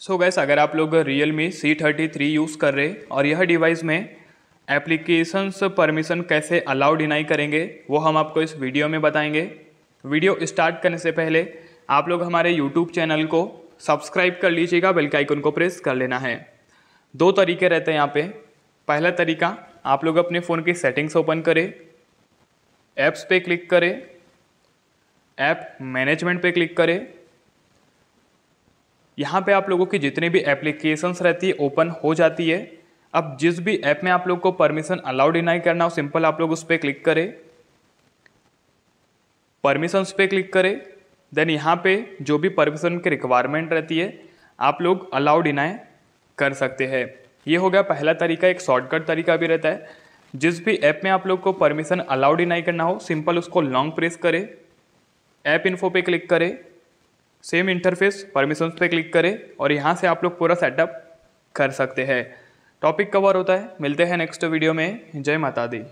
सो so वैसे अगर आप लोग Realme C thirty three use कर रहे और यह डिवाइस में एप्लीकेशंस परमिशन कैसे अलाउ डिनाई करेंगे वो हम आपको इस वीडियो में बताएंगे वीडियो स्टार्ट करने से पहले आप लोग हमारे यूट्यूब चैनल को सब्सक्राइब कर लीजिएगा बेल के आइकन को प्रेस कर लेना है दो तरीके रहते हैं यहाँ पे पहला तरीका आप लोग अपने फ़ोन की सेटिंग्स ओपन करें ऐप्स पे क्लिक करें ऐप मैनेजमेंट पे क्लिक करें यहाँ पे आप लोगों की जितनी भी एप्लीकेशंस रहती है ओपन हो जाती है अब जिस भी ऐप में आप लोग को परमिशन अलाउड इनाई करना हो सिंपल आप लोग उस पर क्लिक करें परमिशंस पे क्लिक करें देन यहाँ पे जो भी परमिशन की रिक्वायरमेंट रहती है आप लोग अलाउड इनाई कर सकते हैं ये हो गया पहला तरीका एक शॉर्टकट तरीका भी रहता है जिस भी ऐप में आप लोग को परमिशन अलाउड इनाई करना हो सिंपल उसको लॉन्ग प्रेस करें ऐप इन्फो पे क्लिक करें सेम इंटरफेस परमिशन पे क्लिक करें और यहाँ से आप लोग पूरा सेटअप कर सकते हैं टॉपिक कवर होता है मिलते हैं नेक्स्ट वीडियो में जय माता दी